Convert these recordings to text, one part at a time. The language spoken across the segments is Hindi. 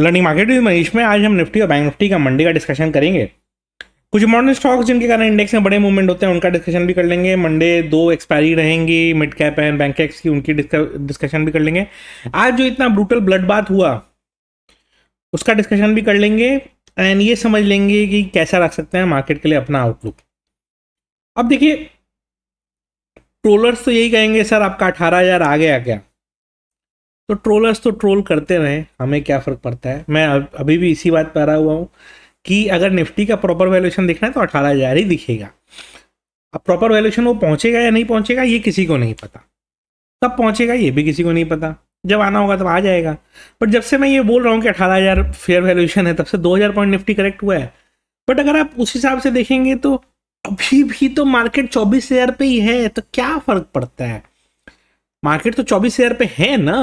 लर्निंग मार्केट विद मनीष में आज हम निफ्टी और बैंक निफ्टी का मंडे का डिस्कशन करेंगे कुछ मॉडर्न स्टॉक्स जिनके कारण इंडेक्स में बड़े मूवमेंट होते हैं उनका डिस्कशन भी कर लेंगे मंडे दो एक्सपायरी रहेंगी mid cap and bankex की उनकी डिस्कशन भी कर लेंगे आज जो इतना ब्रूटल ब्लड बात हुआ उसका डिस्कशन भी कर लेंगे एंड ये समझ लेंगे कि कैसा रख सकते हैं मार्केट के लिए अपना आउटलुक अब देखिए ट्रोलर्स तो यही कहेंगे सर आपका अठारह हज़ार आ गया क्या तो ट्रोलर्स तो ट्रोल करते रहे हमें क्या फ़र्क पड़ता है मैं अभी भी इसी बात पर आ हुआ हूँ कि अगर निफ्टी का प्रॉपर वैल्यूशन देखना है तो अठारह हज़ार ही दिखेगा अब प्रॉपर वैल्यूशन वो पहुँचेगा या नहीं पहुँचेगा ये किसी को नहीं पता तब पहुँचेगा ये भी किसी को नहीं पता जब आना होगा तब आ जाएगा बट जब से मैं ये बोल रहा हूँ कि अठारह हज़ार फेयर वैल्यूशन है तब से दो हज़ार पॉइंट निफ्टी करेक्ट हुआ है बट अगर आप उस हिसाब से देखेंगे तो अभी भी तो मार्केट चौबीस हज़ार पे ही है तो क्या फ़र्क पड़ता है मार्केट तो चौबीस हज़ार पे है ना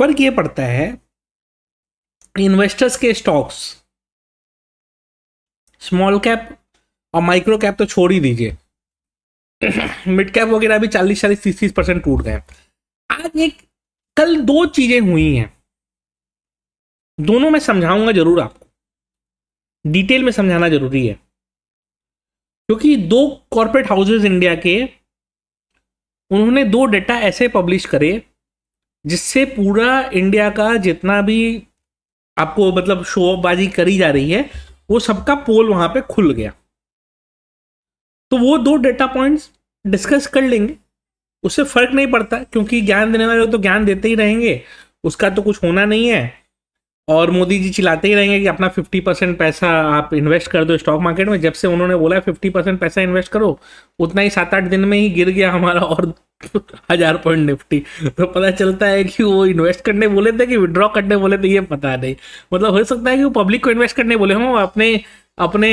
फर्क ये पड़ता है इन्वेस्टर्स के स्टॉक्स स्मॉल कैप और माइक्रो कैप तो छोड़ ही दीजिए मिड कैप वगैरह भी चालीस चालीस तीस तीस परसेंट टूट गए आज एक कल दो चीजें हुई हैं दोनों में समझाऊंगा जरूर आपको डिटेल में समझाना जरूरी है क्योंकि दो कॉरपोरेट हाउसेज इंडिया के उन्होंने दो डेटा ऐसे पब्लिश करे जिससे पूरा इंडिया का जितना भी आपको मतलब शोबाजी करी जा रही है वो सबका पोल वहां पे खुल गया तो वो दो डेटा पॉइंट्स डिस्कस कर लेंगे उससे फर्क नहीं पड़ता क्योंकि ज्ञान देने वाले तो ज्ञान देते ही रहेंगे उसका तो कुछ होना नहीं है और मोदी जी चिल्लाते ही रहेंगे कि अपना 50 परसेंट पैसा आप इन्वेस्ट कर दो स्टॉक मार्केट में जब से उन्होंने बोला फिफ्टी परसेंट पैसा इन्वेस्ट करो उतना ही सात आठ दिन में ही गिर गया हमारा और हजार पॉइंट निफ्टी तो पता चलता है कि वो इन्वेस्ट करने बोले थे कि विड्रॉ करने बोले थे ये पता नहीं मतलब हो सकता है कि वो पब्लिक को इन्वेस्ट करने बोले हों अपने अपने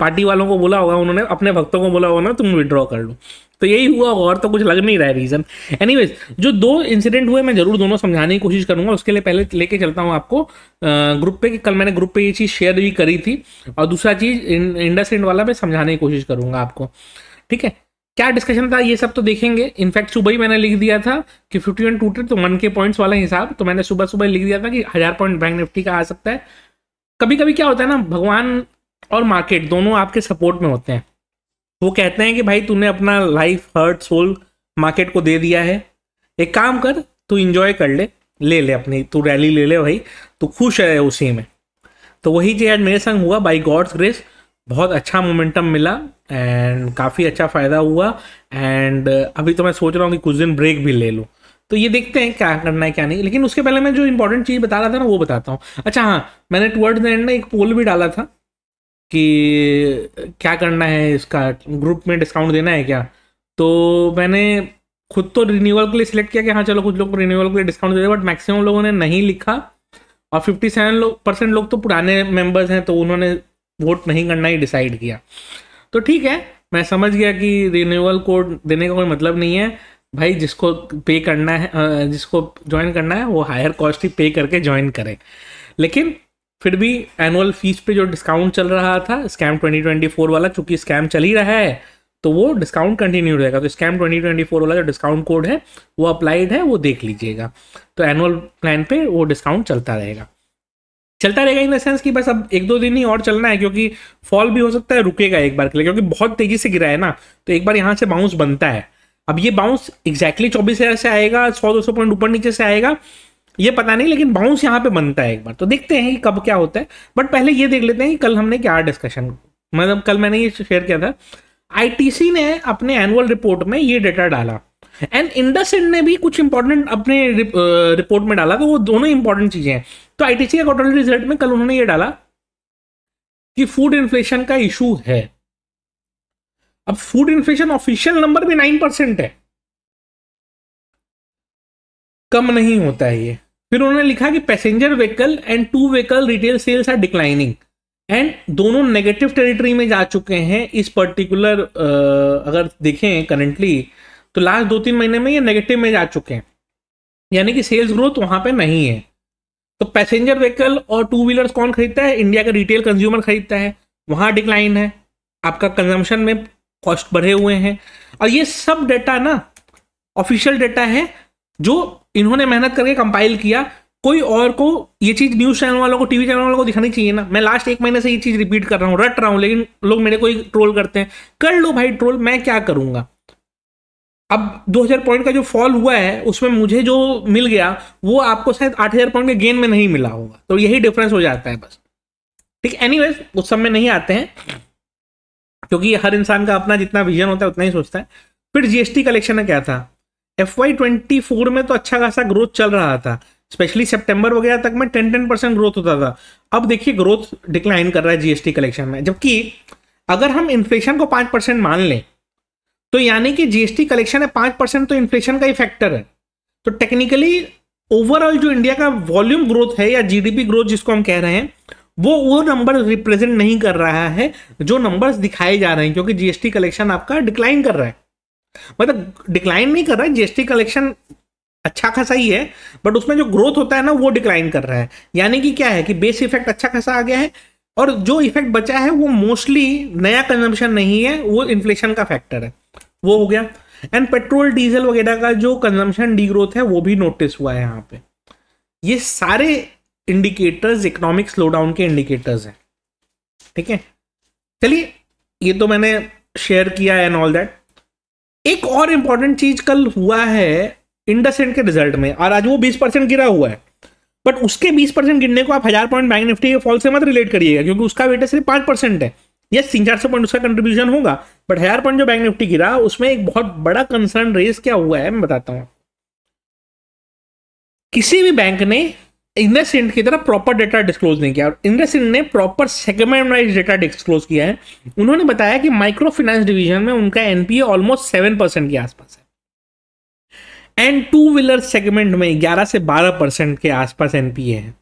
पार्टी वालों को बोला होगा उन्होंने अपने भक्तों को बोला होगा ना तुम विड्रॉ कर लो तो यही हुआ और तो कुछ लग नहीं रहा है रीज़न एनीवेज जो दो इंसिडेंट हुए मैं जरूर दोनों समझाने की कोशिश करूंगा उसके लिए पहले लेके चलता हूँ आपको ग्रुप पे कि कल मैंने ग्रुप पे ये चीज़ शेयर भी करी थी और दूसरा चीज़ इंडस इंड वाला मैं समझाने की कोशिश करूंगा आपको ठीक है क्या डिस्कशन था ये सब तो देखेंगे इनफैक्ट सुबह ही मैंने लिख दिया था कि फिफ्टी वन टूटेड तो वन के पॉइंट्स वाला हिसाब तो मैंने सुबह सुबह लिख दिया था कि हज़ार पॉइंट बैंक निफ्टी का आ सकता है कभी कभी क्या होता है ना भगवान और मार्केट दोनों आपके सपोर्ट में होते हैं वो कहते हैं कि भाई तूने अपना लाइफ हर्ट सोल मार्केट को दे दिया है एक काम कर तू इंजॉय कर ले ले ले अपनी तू रैली ले ले भाई तू खुश है उसी में तो वही चीज़ आज मेरे संग हुआ बाई गॉड्स ग्रेस बहुत अच्छा मोमेंटम मिला एंड काफ़ी अच्छा फ़ायदा हुआ एंड अभी तो मैं सोच रहा हूँ कि कुछ दिन ब्रेक भी ले लूँ तो ये देखते हैं क्या करना है क्या नहीं लेकिन उसके पहले मैं जो इंपॉर्टेंट चीज़ बता रहा था ना वो बताता हूँ अच्छा हाँ मैंने द एंड ना एक पोल भी डाला था कि क्या करना है इसका ग्रुप में डिस्काउंट देना है क्या तो मैंने खुद तो रिन्यूअल के लिए सिलेक्ट किया कि हाँ चलो कुछ लोग रिन्यूअल के लिए डिस्काउंट दे बट मैक्सिमम लोगों ने नहीं लिखा और फिफ्टी सेवन लोग परसेंट लोग तो पुराने मेंबर्स हैं तो उन्होंने वोट नहीं करना ही डिसाइड किया तो ठीक है मैं समझ गया कि रिन्यूअल कोड देने का कोई मतलब नहीं है भाई जिसको पे करना है जिसको ज्वाइन करना है वो हायर कॉस्ट ही पे करके ज्वाइन करें लेकिन फिर भी एनुअल फीस पे जो डिस्काउंट चल रहा था स्कैम 2024 वाला चूंकि स्कैम चल ही रहा है तो वो डिस्काउंट कंटिन्यू रहेगा तो स्कैम 2024 वाला जो डिस्काउंट कोड है वो अप्लाइड है वो देख लीजिएगा तो एनुअल प्लान पे वो डिस्काउंट चलता रहेगा चलता रहेगा इन द सेंस कि बस अब एक दो दिन ही और चलना है क्योंकि फॉल भी हो सकता है रुकेगा एक बार के लिए क्योंकि बहुत तेजी से गिरा है ना तो एक बार यहाँ से बाउंस बनता है अब ये बाउंस एग्जैक्टली चौबीस हज़ार से आएगा सौ दो सौ पॉइंट ऊपर नीचे से आएगा ये पता नहीं लेकिन बाउंस यहाँ पे बनता है एक बार तो देखते हैं कि कब क्या होता है बट पहले ये देख लेते हैं कि कल हमने क्या डिस्कशन मतलब कल मैंने ये शेयर किया था आईटीसी ने अपने एनुअल रिपोर्ट में ये डेटा डाला एंड इंडसइंड ने भी कुछ इंपॉर्टेंट अपने रिपोर्ट में डाला तो वो दोनों इंपॉर्टेंट चीजें हैं तो आईटीसी के क्वार्टरली रिजल्ट में कल उन्होंने ये डाला कि फूड इन्फ्लेशन का इशू है अब फूड इन्फ्लेशन ऑफिशियल नंबर भी नाइन परसेंट है कम नहीं होता है ये फिर उन्होंने लिखा कि passenger vehicle and two vehicle retail sales are declining and दोनों नेगेटिव टेरिटरी में जा चुके हैं इस पर्टिकुलर अगर देखें करंटली तो लास्ट दो तीन महीने में ये नेगेटिव में जा चुके हैं यानी कि सेल्स ग्रोथ वहां पे नहीं है तो पैसेंजर व्हीकल और टू व्हीलर्स कौन खरीदता है इंडिया का रिटेल कंज्यूमर खरीदता है वहां डिक्लाइन है आपका कंजम्पशन में कॉस्ट बढ़े हुए हैं और ये सब डेटा ना ऑफिशियल डेटा है जो इन्होंने मेहनत करके कंपाइल किया कोई और को ये चीज न्यूज चैनल वालों को टीवी चैनल वालों को दिखानी चाहिए ना मैं लास्ट एक महीने से ये चीज रिपीट कर रहा हूँ रट रहा हूँ लेकिन लोग मेरे को ट्रोल करते हैं कर लो भाई ट्रोल मैं क्या करूंगा अब 2000 पॉइंट का जो फॉल हुआ है उसमें मुझे जो मिल गया वो आपको शायद 8000 पॉइंट के गेन में नहीं मिला होगा तो यही डिफरेंस हो जाता है बस ठीक एनी उस सब में नहीं आते हैं क्योंकि हर इंसान का अपना जितना विजन होता है उतना ही सोचता है फिर जीएसटी कलेक्शन में क्या था एफ वाई ट्वेंटी फोर में तो अच्छा खासा ग्रोथ चल रहा था स्पेशली सितंबर वगैरह तक में टेन टेन परसेंट ग्रोथ होता था अब देखिए ग्रोथ डिक्लाइन कर रहा है जीएसटी कलेक्शन में जबकि अगर हम इन्फ्लेशन को पांच परसेंट मान लें तो यानी कि जीएसटी कलेक्शन है पांच परसेंट तो इन्फ्लेशन का ही फैक्टर है तो टेक्निकली ओवरऑल जो इंडिया का वॉल्यूम ग्रोथ है या जीडीपी ग्रोथ जिसको हम कह रहे हैं वो वो नंबर रिप्रेजेंट नहीं कर रहा है जो नंबर्स दिखाए जा रहे हैं क्योंकि जीएसटी कलेक्शन आपका डिक्लाइन कर रहा है मतलब डिक्लाइन नहीं कर रहा है जीएसटी कलेक्शन अच्छा खासा ही है बट उसमें जो ग्रोथ होता है ना वो डिक्लाइन कर रहा है यानी कि क्या है कि बेस इफेक्ट अच्छा खासा आ गया है और जो इफेक्ट बचा है वो मोस्टली नया कंजम्पशन नहीं है वो इन्फ्लेशन का फैक्टर है वो हो गया एंड पेट्रोल डीजल वगैरह का जो कंजम्पशन डीग्रोथ है वो भी नोटिस हुआ है यहाँ पे ये सारे इंडिकेटर्स इकोनॉमिक स्लोडाउन के इंडिकेटर्स हैं ठीक है चलिए ये तो मैंने शेयर किया एंड ऑल दैट एक और इंपॉर्टेंट चीज कल हुआ है इंडसेंट के रिजल्ट में और आज वो बीस परसेंट गिरा हुआ है बट उसके बीस परसेंट गिरने को आप हजार पॉइंट बैंक निफ्टी के फॉल से मत रिलेट करिएगा क्योंकि उसका वेट सिर्फ पांच परसेंट है यस तीन चार सौ पॉइंट उसका कंट्रीब्यूशन होगा बट हजार पॉइंट जो बैंक निफ्टी गिरा उसमें एक बहुत बड़ा कंसर्न रेज क्या हुआ है मैं बताता हूँ किसी भी बैंक ने इन्वेस्टिंड की तरह प्रॉपर डेटा डिस्क्लोज नहीं किया और ने प्रॉपर सेगमेंटाइज डेटा डिस्क्लोज किया है उन्होंने बताया कि माइक्रो फाइनेंस डिवीजन में उनका एनपीए ऑलमोस्ट सेवन परसेंट के आसपास है एंड टू व्हीलर सेगमेंट में ग्यारह से बारह परसेंट के आसपास एनपीए है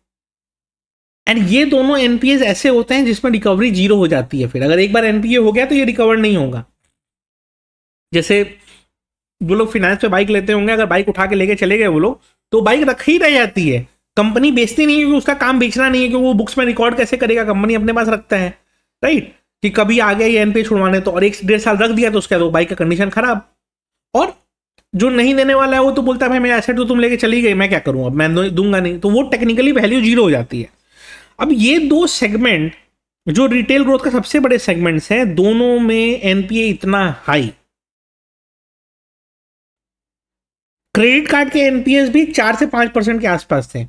एंड ये दोनों एनपीए ऐसे होते हैं जिसमें रिकवरी जीरो हो जाती है फिर अगर एक बार एनपीए हो गया तो ये रिकवर नहीं होगा जैसे जो लोग फिनेंस पे बाइक लेते होंगे अगर बाइक उठा के लेके चले गए वो लोग तो बाइक रख ही रह जाती है कंपनी बेचती नहीं है क्योंकि उसका काम बेचना नहीं है क्योंकि वो बुक्स में रिकॉर्ड कैसे करेगा कंपनी अपने पास रखता है राइट कि कभी आ गया ये एनपीए छुड़वाने तो और एक डेढ़ साल रख दिया तो उसका तो बाइक का कंडीशन खराब और जो नहीं देने वाला है वो तो बोलता है भाई मेरा एसेट तो तुम लेके चली गई मैं क्या करूँ अब मैं दूंगा नहीं तो वो टेक्निकली वैल्यू जीरो हो जाती है अब ये दो सेगमेंट जो रिटेल ग्रोथ का सबसे बड़े सेगमेंट्स हैं दोनों में एनपीए इतना हाई क्रेडिट कार्ड के एनपीएस भी चार से पांच परसेंट के आसपास थे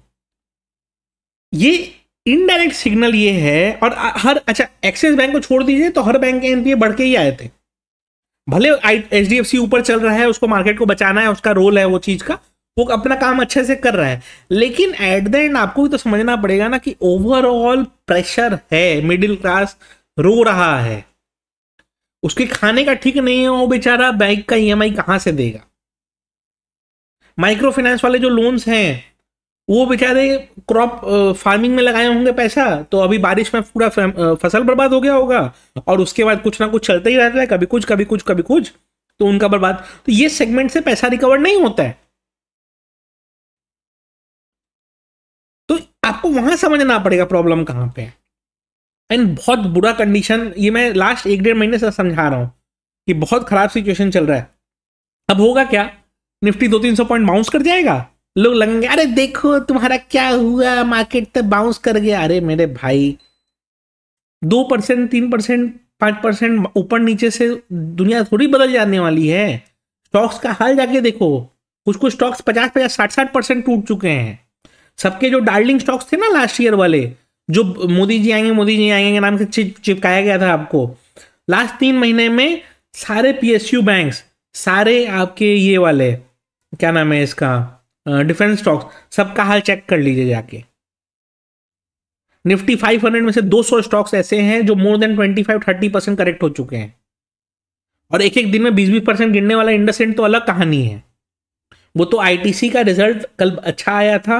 ये इनडायरेक्ट सिग्नल ये है और हर अच्छा एक्सिस बैंक को छोड़ दीजिए तो हर बैंक के एनपीए बढ़ के ही आए थे भले एच डी एफ सी ऊपर चल रहा है उसको मार्केट को बचाना है उसका रोल है वो चीज का वो अपना काम अच्छे से कर रहा है लेकिन एट द एंड आपको भी तो समझना पड़ेगा ना कि ओवरऑल प्रेशर है मिडिल क्लास रो रहा है उसके खाने का ठीक नहीं है वो बेचारा बैंक का ई एम आई कहाँ से देगा माइक्रो फाइनेंस वाले जो लोन्स हैं वो बेचारे क्रॉप फार्मिंग में लगाए होंगे पैसा तो अभी बारिश में पूरा फसल बर्बाद हो गया होगा और उसके बाद कुछ ना कुछ चलता ही रहता है कभी कुछ कभी कुछ कभी कुछ तो उनका बर्बाद तो ये सेगमेंट से पैसा रिकवर नहीं होता है तो आपको वहां समझना पड़ेगा प्रॉब्लम कहाँ पे एंड बहुत बुरा कंडीशन ये मैं लास्ट एक डेढ़ महीने से समझा रहा हूँ कि बहुत खराब सिचुएशन चल रहा है अब होगा क्या निफ्टी दो तीन सौ पॉइंट बाउंस कर जाएगा लोग लगेंगे अरे देखो तुम्हारा क्या हुआ मार्केट तक बाउंस कर गया अरे मेरे भाई दो परसेंट तीन परसेंट पाँच परसेंट ऊपर नीचे से दुनिया थोड़ी बदल जाने वाली है स्टॉक्स का हाल जाके देखो कुछ कुछ स्टॉक्स पचास पचास साठ साठ परसेंट टूट चुके हैं सबके जो डार्लिंग स्टॉक्स थे ना लास्ट ईयर वाले जो मोदी जी आएंगे मोदी जी आएंगे नाम से चिपकाया गया था आपको लास्ट तीन महीने में सारे पीएसयू बैंक्स सारे आपके ये वाले क्या नाम है इसका डिफेंस स्टॉक्स सबका हाल चेक कर लीजिए जाके निफ्टी 500 में से 200 स्टॉक्स ऐसे हैं जो मोर देन 25 30 परसेंट करेक्ट हो चुके हैं और एक एक दिन में 20 20 परसेंट गिरने वाला इंडसेंट तो अलग कहानी है वो तो आईटीसी का रिजल्ट कल अच्छा आया था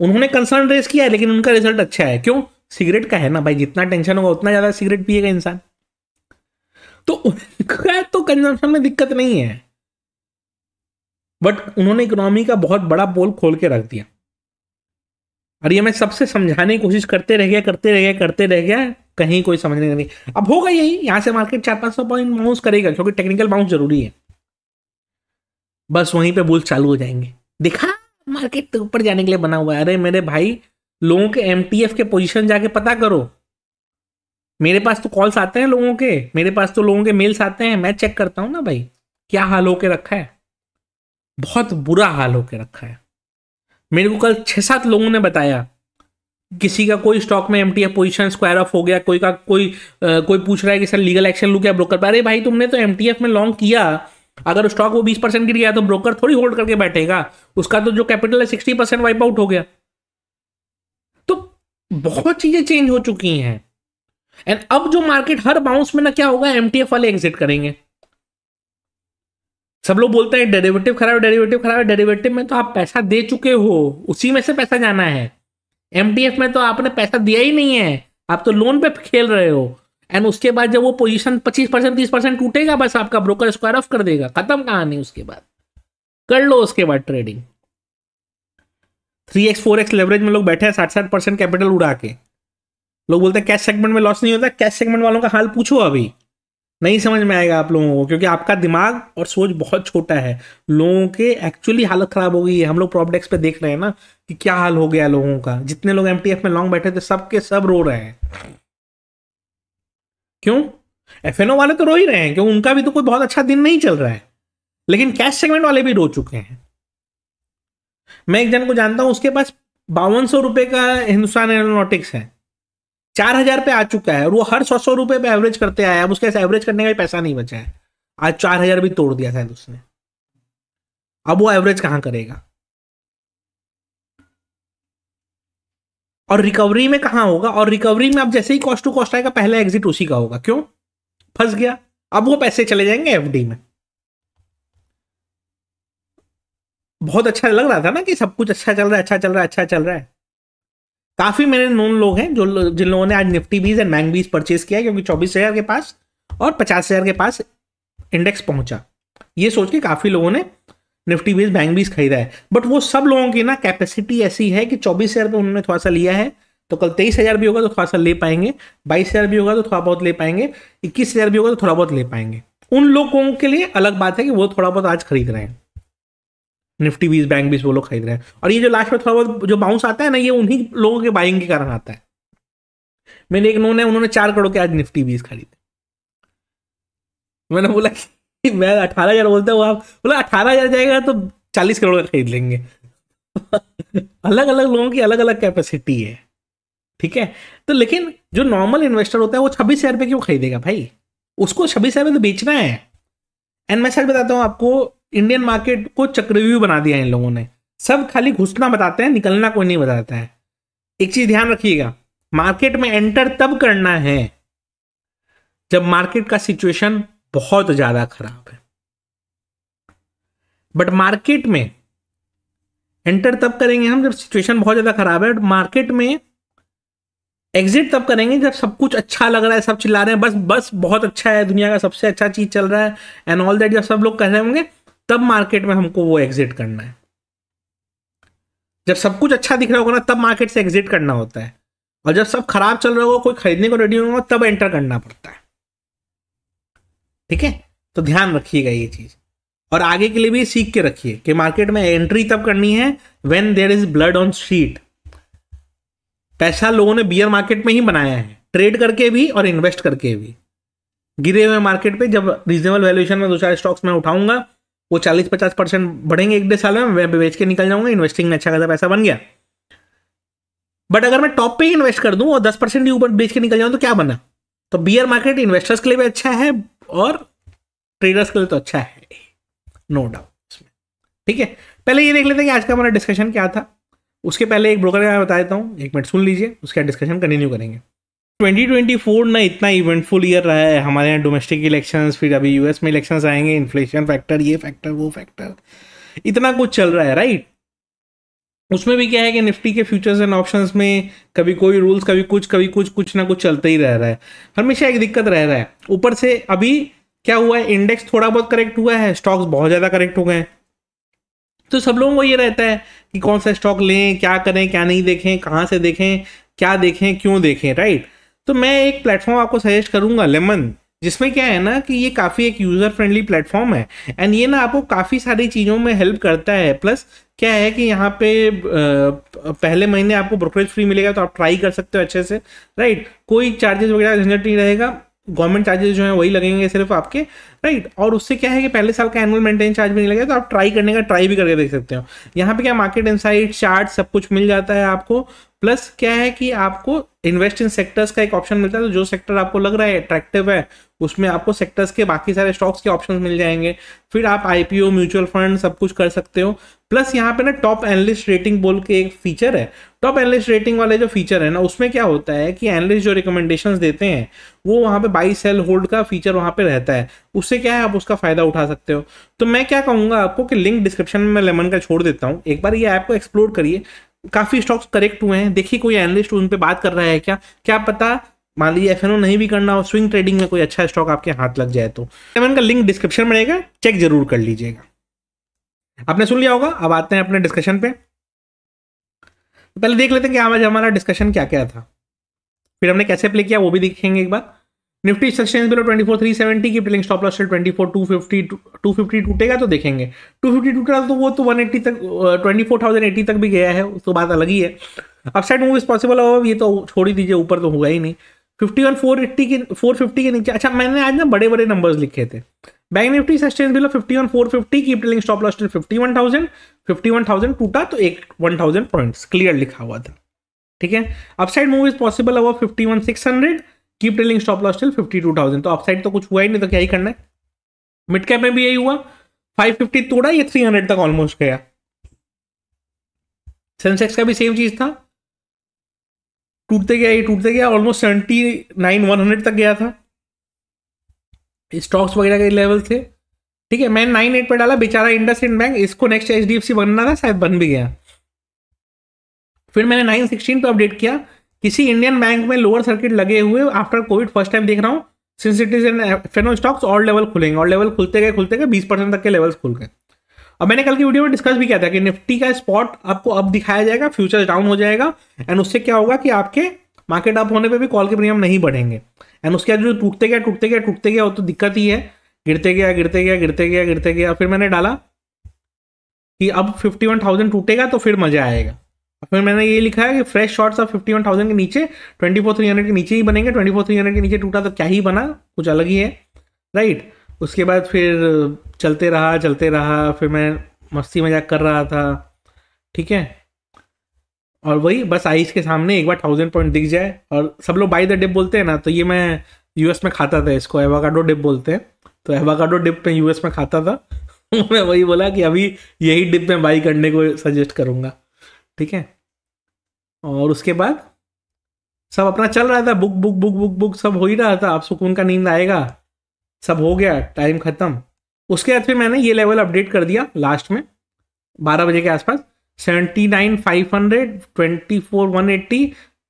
उन्होंने कंसर्न रेस किया है लेकिन उनका रिजल्ट अच्छा है क्यों सिगरेट का है ना भाई जितना टेंशन होगा उतना ज़्यादा सिगरेट पिएगा इंसान तो उनका तो कंजम्पशन में दिक्कत नहीं है बट उन्होंने इकोनॉमी का बहुत बड़ा पोल खोल के रख दिया और ये मैं सबसे समझाने की कोशिश करते रह गया करते रह गया करते रह गया कहीं कोई समझने नहीं अब होगा यही यहाँ से मार्केट चार पाँच सौ पॉइंट माउंस करेगा क्योंकि टेक्निकल माउंस जरूरी है बस वहीं पे बुल चालू हो जाएंगे देखा मार्केट तो ऊपर जाने के लिए बना हुआ है अरे मेरे भाई लोगों के एम के पोजिशन जाके पता करो मेरे पास तो कॉल्स आते हैं लोगों के मेरे पास तो लोगों के मेल्स आते हैं मैं चेक करता हूँ ना भाई क्या हाल होके रखा है बहुत बुरा हाल होकर रखा है मेरे को कल छः सात लोगों ने बताया किसी का कोई स्टॉक में M T F position square off हो गया कोई का कोई आ, कोई पूछ रहा है कि सर लीगल एक्शन लू क्या ब्रोकर पर अरे भाई तुमने तो एम टी एफ में लॉन्ग किया अगर स्टॉक वो बीस परसेंट गिर गया तो ब्रोकर थोड़ी होल्ड करके बैठेगा उसका तो जो कैपिटल है सिक्सटी परसेंट वाइप आउट हो गया तो बहुत चीज़ें चेंज हो चुकी हैं एंड अब जो मार्केट हर बाउंस में ना क्या होगा एम वाले एग्जिट करेंगे सब लोग बोलते हैं डेरिवेटिव खराब है डेरिवेटिव खराब है डेरिवेटिव में तो आप पैसा दे चुके हो उसी में से पैसा जाना है एम में तो आपने पैसा दिया ही नहीं है आप तो लोन पे खेल रहे हो एंड उसके बाद जब वो पोजीशन 25 परसेंट तीस परसेंट टूटेगा बस आपका ब्रोकर स्क्वायर ऑफ कर देगा खत्म नहीं उसके बाद कर लो उसके बाद trading three x four x leverage में लोग बैठे हैं साठ साठ परसेंट कैपिटल उड़ा के लोग बोलते हैं कैश सेगमेंट में लॉस नहीं होता कैश सेगमेंट वालों का हाल पूछो अभी नहीं समझ में आएगा आप लोगों को क्योंकि आपका दिमाग और सोच बहुत छोटा है लोगों के एक्चुअली हालत खराब हो गई है हम लोग प्रॉब्लैक्स पे देख रहे हैं ना कि क्या हाल हो गया लोगों का जितने लोग एम में लॉन्ग बैठे थे सबके सब रो रहे हैं क्यों एफ वाले तो रो ही रहे हैं क्योंकि उनका भी तो कोई बहुत अच्छा दिन नहीं चल रहा है लेकिन कैश सेगमेंट वाले भी रो चुके हैं मैं एक जन को जानता हूं उसके पास बावन सौ रुपए का हिंदुस्तान एरोनोटिक्स है चार हजार पे आ चुका है और वो हर सौ सौ रुपए पे एवरेज करते आया अब उसके एवरेज करने का भी पैसा नहीं बचा है आज चार हजार भी तोड़ दिया था उसने अब वो एवरेज कहाँ करेगा और रिकवरी में कहाँ होगा और रिकवरी में अब जैसे ही कॉस्ट टू कॉस्ट आएगा पहला एग्जिट उसी का होगा क्यों फंस गया अब वो पैसे चले जाएंगे एफडी में बहुत अच्छा लग रहा था ना कि सब कुछ अच्छा चल रहा है अच्छा चल रहा है अच्छा चल रहा है काफी मेरे नोन लोग हैं जो जिन लोगों ने आज निफ्टी बीज एंड मैंग बीज परचेज किया क्योंकि चौबीस हजार के पास और पचास हजार के पास इंडेक्स पहुंचा ये सोच के काफी लोगों ने निफ्टी बीज बैंक बीज खरीदा है बट वो सब लोगों की ना कैपेसिटी ऐसी है कि चौबीस हजार पे उन्होंने थोड़ा सा लिया है तो कल तेईस हजार भी होगा तो थोड़ा सा ले पाएंगे बाईस हजार भी होगा तो थोड़ा बहुत ले पाएंगे इक्कीस हजार भी होगा तो थोड़ा बहुत ले पाएंगे उन लोगों के लिए अलग बात है कि वो थोड़ा बहुत आज खरीद रहे हैं निफ्टी बीस बैंक बीस वो लोग खरीद रहे हैं और ये जो लास्ट में थोड़ा बहुत जो बाउंस आता है ना ये उन्हीं लोगों के बाइंग के कारण आता है मैंने एक नोन है उन्होंने चार करोड़ के आज निफ्टी बीस खरीदे मैंने बोला कि मैं अठारह हजार बोलता हूँ आप बोला अठारह हजार जाएगा तो चालीस करोड़ का खरीद लेंगे अलग अलग लोगों की अलग अलग कैपेसिटी है ठीक है तो लेकिन जो नॉर्मल इन्वेस्टर होता है वो छब्बीस हजार रुपये क्यों खरीदेगा भाई उसको छब्बीस हजार में तो बेचना है एंड मैं सर बताता हूँ आपको इंडियन मार्केट को चक्रव्यूह बना दिया इन लोगों ने सब खाली घुसना बताते हैं निकलना कोई नहीं बताता है एक चीज ध्यान रखिएगा मार्केट में एंटर तब करना है जब मार्केट का सिचुएशन बहुत ज्यादा खराब है बट मार्केट में एंटर तब करेंगे हम जब सिचुएशन बहुत ज्यादा खराब है बट मार्केट में एग्जिट तब करेंगे जब सब कुछ अच्छा लग रहा है सब चिल्ला रहे हैं बस बस बहुत अच्छा है दुनिया का सबसे अच्छा चीज चल रहा है एंड ऑल दैट जब सब लोग कह रहे होंगे तब मार्केट में हमको वो एग्जिट करना है जब सब कुछ अच्छा दिख रहा होगा ना तब मार्केट से एग्जिट करना होता है और जब सब खराब चल रहा होगा कोई खरीदने को रेडी होगा तब एंटर करना पड़ता है ठीक है तो ध्यान रखिएगा ये चीज और आगे के लिए भी सीख के रखिए कि मार्केट में एंट्री तब करनी है when there is blood on street पैसा लोगों ने बियर मार्केट में ही बनाया है ट्रेड करके भी और इन्वेस्ट करके भी गिरे हुए मार्केट पे जब रीजनेबल वैल्यूएशन में दो चार स्टॉक्स में उठाऊंगा वो चालीस पचास परसेंट बढ़ेंगे एक डेढ़ साल में मैं बेच के निकल जाऊंगा इन्वेस्टिंग में अच्छा खासा पैसा बन गया बट अगर मैं टॉप पे ही इन्वेस्ट कर दूं और दस परसेंट ऊपर बेच के निकल जाऊं तो क्या बना तो बियर मार्केट इन्वेस्टर्स के लिए भी अच्छा है और ट्रेडर्स के लिए तो अच्छा है नो डाउट ठीक है पहले ये देख लेते हैं कि आज का हमारा डिस्कशन क्या था उसके पहले एक ब्रोकर का मैं बता देता हूँ एक मिनट सुन लीजिए उसके डिस्कशन कंटिन्यू करेंगे 2024 ना इतना इवेंटफुल ईयर रहा है हमारे यहाँ डोमेस्टिक इलेक्शन फिर अभी यूएस में इलेक्शन आएंगे इन्फ्लेशन फैक्टर ये फैक्टर वो फैक्टर इतना कुछ चल रहा है राइट उसमें भी क्या है कि निफ्टी के फ्यूचर्स एंड ऑप्शंस में कभी कोई रूल्स कभी कुछ कभी कुछ कुछ ना कुछ चलता ही रह रहा है हमेशा एक दिक्कत रह रहा है ऊपर से अभी क्या हुआ है इंडेक्स थोड़ा बहुत करेक्ट हुआ है स्टॉक्स बहुत ज़्यादा करेक्ट हो गए हैं तो सब लोगों को ये रहता है कि कौन सा स्टॉक लें क्या करें क्या नहीं देखें कहाँ से देखें क्या देखें क्यों देखें राइट तो मैं एक प्लेटफॉर्म आपको सजेस्ट करूंगा लेमन जिसमें क्या है ना कि ये काफ़ी एक यूज़र फ्रेंडली प्लेटफॉर्म है एंड ये ना आपको काफ़ी सारी चीज़ों में हेल्प करता है प्लस क्या है कि यहाँ पे पहले महीने आपको ब्रोकरेज फ्री मिलेगा तो आप ट्राई कर सकते हो अच्छे से राइट कोई चार्जेस वगैरह झंझट नहीं रहेगा गवर्नमेंट चार्जेस जो है वही लगेंगे सिर्फ आपके राइट और उससे क्या है कि पहले साल का एनुअल मेंटेनेंस चार्ज भी नहीं लगेगा तो आप ट्राई करने का ट्राई भी करके देख सकते हो यहाँ पे क्या मार्केट इनसाइट चार्ट सब कुछ मिल जाता है आपको प्लस क्या है कि आपको इन्वेस्ट इन सेक्टर्स का एक ऑप्शन मिलता है तो जो सेक्टर आपको लग रहा है अट्रैक्टिव है उसमें आपको सेक्टर्स के बाकी सारे स्टॉक्स के ऑप्शंस मिल जाएंगे फिर आप आईपीओ म्यूचुअल फंड सब कुछ कर सकते हो प्लस यहाँ पे ना टॉप एनालिस्ट रेटिंग बोल के एक फीचर है टॉप एनालिस्ट रेटिंग वाले जो फीचर है ना उसमें क्या होता है कि एनालिस्ट जो रिकमेंडेशंस देते हैं वो वहाँ पे बाई सेल होल्ड का फीचर वहाँ पे रहता है उससे क्या है आप उसका फायदा उठा सकते हो तो मैं क्या कहूँगा आपको कि लिंक डिस्क्रिप्शन में मैं लेमन का छोड़ देता हूँ एक बार ये ऐप को एक्सप्लोर करिए काफ़ी स्टॉक्स करेक्ट हुए हैं देखिए कोई एनालिस्ट उन पर बात कर रहा है क्या क्या पता मान लीजिए एफ नहीं भी करना हो स्विंग ट्रेडिंग में कोई अच्छा स्टॉक आपके हाथ लग जाए तो एम का लिंक डिस्क्रिप्शन में रहेगा चेक जरूर कर लीजिएगा आपने सुन लिया होगा अब आते हैं अपने डिस्कशन पे पहले देख लेते हैं कि आज हमारा डिस्कशन क्या क्या था फिर हमने कैसे प्ले किया वो भी देखेंगे एक बार Nifty exchange below twenty four three seventy की trailing stop loss twenty four two fifty two fifty टूटेगा तो देखेंगे टू फिफ्टी टूटा तो वो तो वन एट्टी तक ट्वेंटी फोर थाउजेंड एट्टी तक भी गया है तो बात अलग ही है अपसाइड मूवीज पॉसिबल हो ये तो छोड़ ही दीजिए ऊपर तो हुआ ही नहीं फिफ्टी वन फोर एट्टी के फोर फिफ्टी के नीचे अच्छा मैंने आज ना बड़े बड़े नंबर्स लिखे थे bank Nifty sustains below fifty one four fifty की trailing stop loss fifty one thousand fifty one thousand टूटा तो एक वन थाउजेंड पॉइंट्स क्लियर लिखा हुआ था ठीक है अपसाइड मूवीज पॉसिबल अब fifty one six hundred keep trailing stop loss till fifty two thousand तो अपसाइड तो कुछ हुआ ही नहीं तो क्या ही करना है मिड कैप में भी यही हुआ फाइव फिफ्टी तोड़ा ये हंड्रेड तक ऑलमोस्ट गया सेंसेक्स का भी सेम चीज था टूटते गया ये टूटते गया almost seventy nine one hundred तक गया था स्टॉक्स वगैरह के लेवल थे ठीक है मैंने नाइन एट पर डाला बेचारा इंडस इंड बैंक इसको next H D F C बनना था शायद बन भी गया फिर मैंने नाइन सिक्सटीन पर अपडेट किया किसी इंडियन बैंक में लोअर सर्किट लगे हुए आफ्टर कोविड फर्स्ट टाइम देख रहा हूँ since it is an FnO stocks और लेवल खुलेंगे और लेवल खुलते गए खुलते गए बीस परसेंट तक के लेवल्स खुल गए अब मैंने कल की वीडियो में डिस्कस भी किया था कि निफ्टी का स्पॉट आपको अप दिखाया जाएगा फ्यूचर डाउन हो जाएगा एंड उससे क्या होगा कि आपके मार्केट अप होने पे भी कॉल के प्रीमियम नहीं बढ़ेंगे एंड उसके बाद जो टूटते गया टूटते गया टूटते गया वो तो दिक्कत ही है गिरते गया गिरते गया गिरते गया गिरते गया फिर मैंने डाला कि अब फिफ्टी वन थाउजेंड टूटेगा तो फिर मजा आएगा फिर मैंने ये लिखा है कि फ्रेश शॉट्स वन थाउजेंड के नीचे ट्वेंटी फोर थ्री हंड्रेड के नीचे ही बनेंगे हंड्रेड के नीचे टूटा तो क्या ही बना कुछ अलग ही है राइट उसके बाद फिर चलते रहा चलते रहा फिर मैं मस्ती मजाक कर रहा था ठीक है और वही बस आइस के सामने एक बार थाउजेंड पॉइंट दिख जाए और सब लोग बाई द डिप बोलते हैं ना तो ये मैं यूएस में खाता था इसको एवाकाडो डिप बोलते हैं तो एवाकाडो डिप में यूएस में खाता था मैं वही बोला कि अभी यही डिप में बाई करने को सजेस्ट करूँगा ठीक है और उसके बाद सब अपना चल रहा था book book book book book सब हो ही रहा था आप सुकून का नींद आएगा सब हो गया टाइम ख़त्म उसके बाद फिर मैंने ये लेवल अपडेट कर दिया लास्ट में बारह बजे के आसपास seventy nine five hundred twenty four one eighty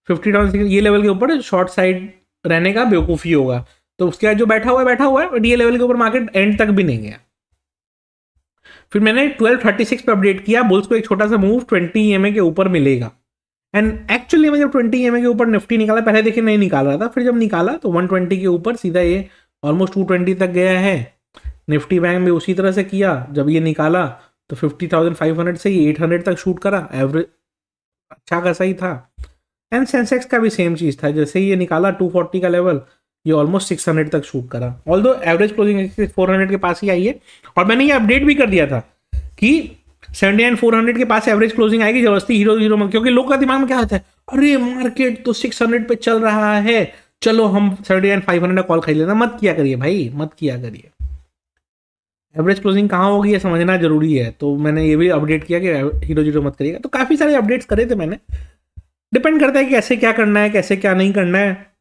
fifty down ये लेवल के ऊपर शॉर्ट साइड रहने का बेवकूफ़ी होगा तो उसके बाद जो बैठा हुआ है बैठा हुआ है बट ये लेवल के ऊपर मार्केट एंड तक भी नहीं गया फिर मैंने 1236 पे अपडेट किया बुल्स को एक छोटा सा मूव 20 ई के ऊपर मिलेगा एंड एक्चुअली मैं जब 20 ई के ऊपर निफ्टी निकाला पहले देखिए नहीं निकाल रहा था फिर जब निकाला तो 120 के ऊपर सीधा ये ऑलमोस्ट 220 तक गया है निफ्टी बैंक भी उसी तरह से किया जब ये निकाला तो 50,500 से ये 800 तक शूट करा एवरेज अच्छा खासा ही था एंड सेंसेक्स का भी सेम चीज़ था जैसे ही ये निकाला 240 का लेवल ये ऑलमोस्ट हंड्रेड तक शूट करा ऑल दो एवरेज क्लोजिंग फोर हंड्रेड के पास ही आई है और मैंने ये अपडेट भी कर दिया था कि सेवेंटी नाइन फोर हंड्रेड के पास एवरेज क्लोजिंग आएगी जबरदस्ती हीरो हीरो में क्योंकि लोग का दिमाग में क्या होता है अरे मार्केट तो सिक्स हंड्रेड पे चल रहा है चलो हम seventy nine five hundred call खरीद लेना मत किया करिए भाई मत किया करिए एवरेज क्लोजिंग कहाँ होगी ये समझना जरूरी है तो मैंने ये भी अपडेट किया कि हीरो जीरो मत करिएगा तो काफ़ी सारे अपडेट्स करे थे मैंने डिपेंड करता है कि कैसे क्या करना है कैसे क्या नहीं करना है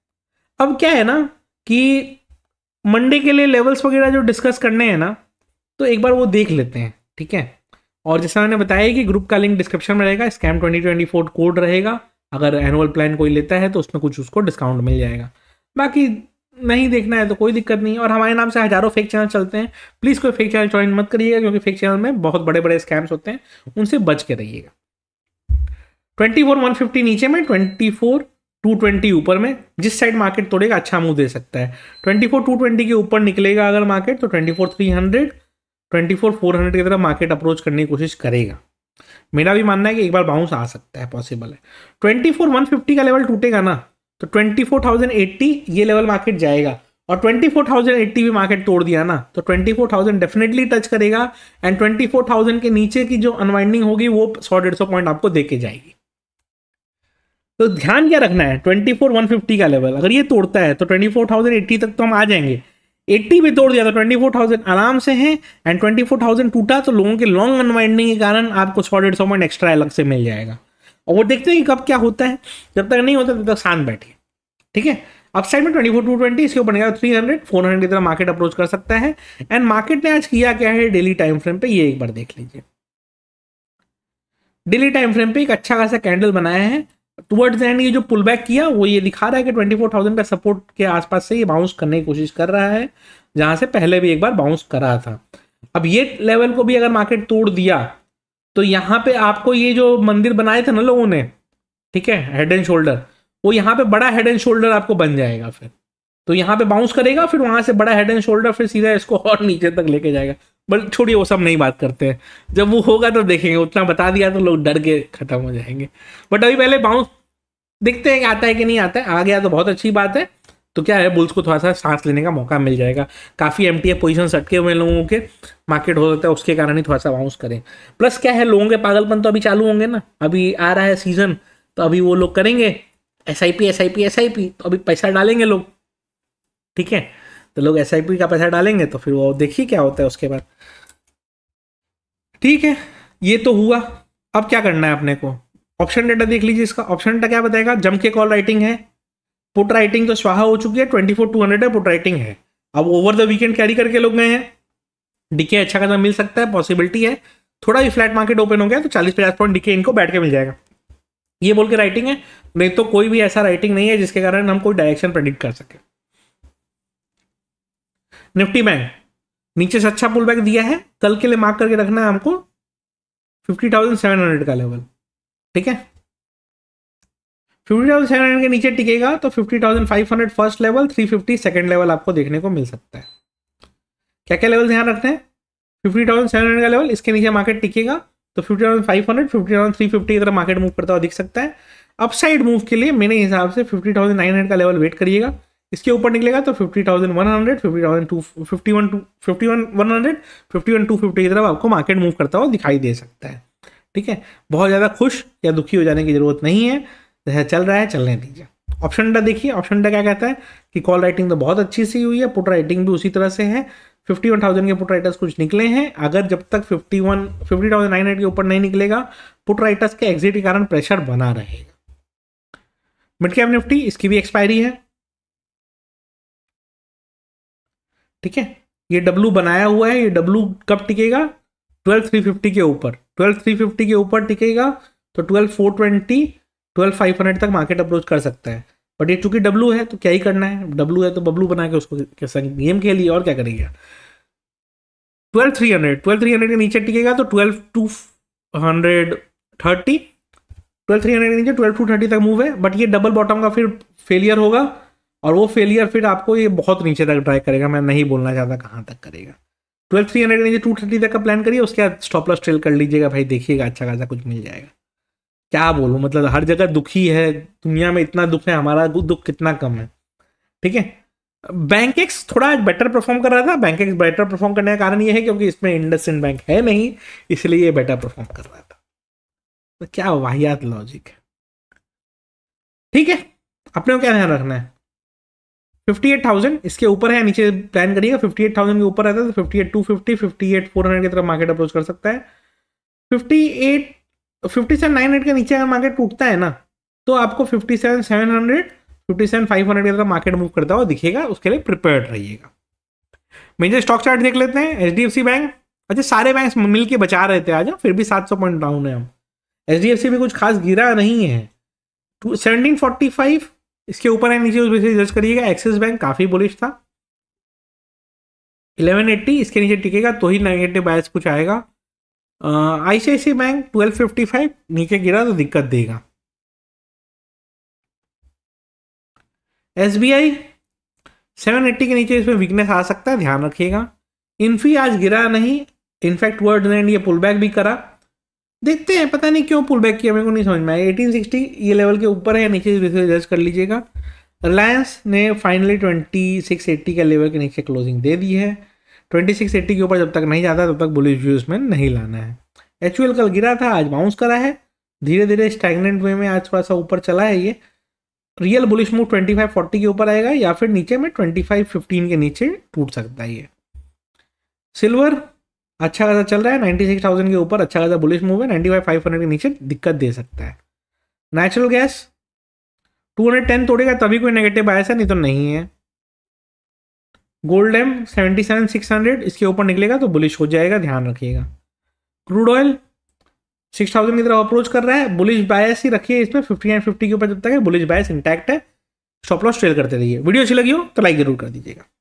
अब क्या है ना कि मंडे के लिए लेवल्स वगैरह जो डिस्कस करने हैं ना तो एक बार वो देख लेते हैं ठीक है और जैसा मैंने बताया कि ग्रुप का लिंक डिस्क्रिप्शन में रहेगा scam twenty twenty four code रहेगा अगर एनुअल प्लान कोई लेता है तो उसमें कुछ उसको डिस्काउंट मिल जाएगा बाकी नहीं देखना है तो कोई दिक्कत नहीं और हमारे नाम से हजारों फेक चैनल चलते हैं प्लीज़ कोई फेक चैनल ज्वाइन मत करिएगा क्योंकि फेक चैनल में बहुत बड़े बड़े स्कैम्स होते हैं उनसे बच के रहिएगा ट्वेंटी फोर वन फिफ्टी नीचे में ट्वेंटी फोर टू ट्वेंटी ऊपर में जिस साइड मार्केट तोड़ेगा अच्छा मूव दे सकता है ट्वेंटी फोर टू ट्वेंटी के ऊपर निकलेगा अगर मार्केट तो twenty four three hundred twenty four four hundred की तरफ मार्केट अप्रोच करने की कोशिश करेगा मेरा भी मानना है कि एक बार बाउंस आ सकता है पॉसिबल है ट्वेंटी फोर वन फिफ्टी का लेवल टूटेगा ना तो ट्वेंटी फोर थाउजेंड एट्टी ये लेवल मार्केट जाएगा और ट्वेंटी फोर थाउजेंड एट्टी भी मार्केट तोड़ दिया ना तो twenty four thousand definitely touch करेगा एंड ट्वेंटी फोर थाउजेंड के नीचे की जो अनवाइंडिंग होगी वो सौ डेढ़ सौ पॉइंट आपको दे के जाएगी तो ध्यान क्या रखना है ट्वेंटी फोर वन फिफ्टी का लेवल अगर ये तोड़ता है तो ट्वेंटी फोर थाउजेंड एट्टी तक तो हम आ जाएंगे एट्टी भी तोड़ दिया तो ट्वेंटी फोर थाउजेंड आराम से है एंड ट्वेंटी फोर थाउजेंड टूटा तो लोगों के लॉन्ग अनवाइंडिंग के कारण आपको सौ डेढ़ सौ पॉइंट एक्स्ट्रा अलग से मिल जाएगा और वो देखते हैं कि कब क्या होता है जब तक नहीं होता तब तक शांत बैठिए ठीक है अब साइड में ट्वेंटी फोर टू ट्वेंटी इसके ऊपर थ्री हंड्रेड फोर हंड्रेड की तरह मार्केट अप्रोच कर सकता है एंड मार्केट ने आज किया क्या है डेली टाइम फ्रेम पे ये एक बार देख लीजिए डेली टाइम फ्रेम पे एक अच्छा खासा कैंडल बनाया है टूवर्ड्स एंड ये जो पुल बैक किया वो ये दिखा रहा है कि 24,000 का सपोर्ट के आसपास से ये बाउंस करने की कोशिश कर रहा है जहां से पहले भी एक बार बाउंस कर रहा था अब ये लेवल को भी अगर मार्केट तोड़ दिया तो यहाँ पे आपको ये जो मंदिर बनाए थे ना लोगों ने ठीक है हेड एंड शोल्डर वो यहाँ पे बड़ा हेड एंड शोल्डर आपको बन जाएगा फिर तो यहाँ पे बाउंस करेगा फिर वहां से बड़ा हेड एंड शोल्डर फिर सीधा इसको और नीचे तक लेके जाएगा बट छोड़िए वो सब नहीं बात करते हैं जब वो होगा तो देखेंगे उतना बता दिया तो लोग डर के खत्म हो जाएंगे बट अभी पहले बाउंस देखते हैं आता है कि नहीं आता है आ गया तो बहुत अच्छी बात है तो क्या है बुल्स को थोड़ा सा सांस लेने का मौका मिल जाएगा काफ़ी एम टी पोजिशन सटके हुए लोगों के मार्केट हो सकता है उसके कारण ही थोड़ा सा बाउंस करें प्लस क्या है लोगों के पागलपन तो अभी चालू होंगे ना अभी आ रहा है सीजन तो अभी वो लोग करेंगे S I P S I P S I P तो अभी पैसा डालेंगे लोग ठीक है तो लोग एस आई पी का पैसा डालेंगे तो फिर वो देखिए क्या होता है उसके बाद ठीक है ये तो हुआ अब क्या करना है अपने को ऑप्शन डेटा देख लीजिए इसका ऑप्शन डेटा क्या बताएगा जम के कॉल राइटिंग है पुट राइटिंग तो स्वाहा हो चुकी है ट्वेंटी फोर टू हंड्रेड है पुट राइटिंग है अब ओवर द वीकेंड कैरी करके लोग गए हैं डीके अच्छा खासा मिल सकता है पॉसिबिलिटी है थोड़ा भी फ्लैट मार्केट ओपन हो गया तो चालीस पचास पॉइंट डीके इनको बैठ के मिल जाएगा ये बोल के राइटिंग है नहीं तो कोई भी ऐसा राइटिंग नहीं है जिसके कारण हम कोई डायरेक्शन प्रेडिक्ट कर सके निफ्टी बैंक नीचे से अच्छा पुल बैक दिया है कल के लिए मार्क करके रखना है हमको फिफ्टी थाउजेंड सेवन हंड्रेड का लेवल ठीक है फिफ्टी थाउजेंड सेवन हंड्रेड के नीचे टिकेगा तो fifty thousand five hundred first level three fifty second level आपको देखने को मिल सकता है क्या क्या लेवल ध्यान रखते हैं फिफ्टी थाउजेंड सेवन हंड्रेड का लेवल इसके नीचे मार्केट टिकेगा तो fifty thousand five hundred fifty thousand three fifty इधर मार्केट मूव करता हुआ दिख सकता है अपसाइड मूव के लिए मेरे हिसाब से फिफ्टी थाउजेंड नाइन हंड्रेड का लेवल वेट करिएगा इसके ऊपर निकलेगा तो fifty thousand one hundred fifty thousand two fifty one two fifty one one hundred fifty one two fifty की तरफ आपको मार्केट मूव करता हुआ दिखाई दे सकता है ठीक है बहुत ज़्यादा खुश या दुखी हो जाने की ज़रूरत नहीं है जैसा चल रहा है चलने दीजिए ऑप्शन डा देखिए ऑप्शन डा क्या कहता है कि कॉल राइटिंग तो बहुत अच्छी सी हुई है पुट राइटिंग भी उसी तरह से है फिफ्टी वन थाउजेंड के पुट राइटर्स कुछ निकले हैं अगर जब तक fifty one fifty thousand nine hundred के ऊपर नहीं निकलेगा पुट राइटर्स के एग्जिट के कारण प्रेशर बना रहेगा मिड कैप निफ्टी इसकी भी एक्सपायरी है ठीक है ये डब्लू बनाया हुआ है ये डब्लू कब टिकेगा ट्वेल्व थ्री फिफ्टी के ऊपर ट्वेल्व थ्री फिफ्टी के ऊपर टिकेगा तो twelve four twenty twelve five hundred तक मार्केट अप्रोच कर सकता है बट ये चूंकि डब्लू है तो क्या ही करना है डब्लू है तो बब्लू बना के उसको गेम लिए और क्या करेगा twelve three hundred twelve three hundred के नीचे टिकेगा तो twelve two hundred thirty twelve three hundred के नीचे ट्वेल्व टू थर्टी तक मूव है बट ये डबल बॉटम का फिर फेलियर होगा और वो फेलियर फिर आपको ये बहुत नीचे तक ड्राइव करेगा मैं नहीं बोलना चाहता कहाँ तक करेगा ट्वेल्व थ्री हंड्रेड नीचे टू थर्टी तक का प्लान करिए उसके बाद स्टॉप लॉस ट्रेल कर लीजिएगा भाई देखिएगा अच्छा खासा कुछ मिल जाएगा क्या बोलूँ मतलब हर जगह दुखी है दुनिया में इतना दुख है हमारा दुख कितना कम है ठीक है बैंक एक्स थोड़ा बेटर परफॉर्म कर रहा था बैंक एक्स बेटर परफॉर्म करने का कारण ये है क्योंकि इसमें इंडस इंड बैंक है नहीं इसलिए ये बेटर परफॉर्म कर रहा था तो क्या वाहियात लॉजिक है ठीक है अपने को क्या ध्यान रखना है 58,000 इसके ऊपर है नीचे प्लान करिएगा 58,000 के ऊपर रहता है तो 58,250, 58,400 की तरफ मार्केट अप्रोच कर सकता है 58, 57,900 के नीचे अगर मार्केट टूटता है ना तो आपको 57,700, 57,500 की तरफ मार्केट मूव करता हुआ दिखेगा उसके लिए प्रिपेयर रहिएगा मेजर स्टॉक चार्ट देख लेते हैं एच बैंक अच्छा सारे बैंक के बचा रहे थे आज हाँ, फिर भी सौ पॉइंट डाउन है हम एच भी कुछ खास गिरा नहीं है सेवनटीन फोर्टी फाइव इसके ऊपर एंड नीचे उस बेसिस से करिएगा एक्सिस बैंक काफ़ी बुलिश था 1180 इसके नीचे टिकेगा तो ही नेगेटिव बायस कुछ आएगा आईसीआईसी बैंक 1255 नीचे गिरा तो दिक्कत देगा S B I seven eighty के नीचे इसमें वीकनेस आ सकता है ध्यान रखिएगा इन्फी आज गिरा नहीं इनफैक्ट वर्ड ने ये पुल बैक भी करा देखते हैं पता नहीं क्यों पुल बैक किया मेरे को नहीं समझ में आया एटीन सिक्सटी ये लेवल के ऊपर है या नीचे जज कर लीजिएगा रिलायंस ने फाइनली ट्वेंटी सिक्स एट्टी का लेवल के नीचे क्लोजिंग दे दी है ट्वेंटी सिक्स एट्टी के ऊपर जब तक नहीं जाता तब तक बुलिश व्यूज में नहीं लाना है एच कल गिरा था आज बाउंस करा है धीरे धीरे स्टैगनेंट वे में आज थोड़ा सा ऊपर चला है ये real bullish move twenty five forty के ऊपर आएगा या फिर नीचे में ट्वेंटी फाइव फिफ्टीन के नीचे टूट सकता है ये सिल्वर अच्छा खासा चल रहा है नाइन्टी सिक्स थाउजेंड के ऊपर अच्छा खासा बुलिश मूव है नाइन्टी फाइव फाइव हंड्रेड के नीचे दिक्कत दे सकता है natural gas two hundred ten तोड़ेगा तभी कोई नेगेटिव बायस है नहीं तो नहीं है gold M seventy seven six hundred इसके ऊपर निकलेगा तो बुलिश हो जाएगा ध्यान रखिएगा क्रूड ऑयल सिक्स थाउजेंड की तरफ अप्रोच कर रहा है बुलिश बायस ही रखिए इसमें फिफ्टी एंड फिफ्टी के ऊपर जब तक है बुलिश बायस इंटैक्ट है स्टॉप लॉस ट्रेल करते रहिए वीडियो अच्छी लगी हो तो लाइक जरूर कर दीजिएगा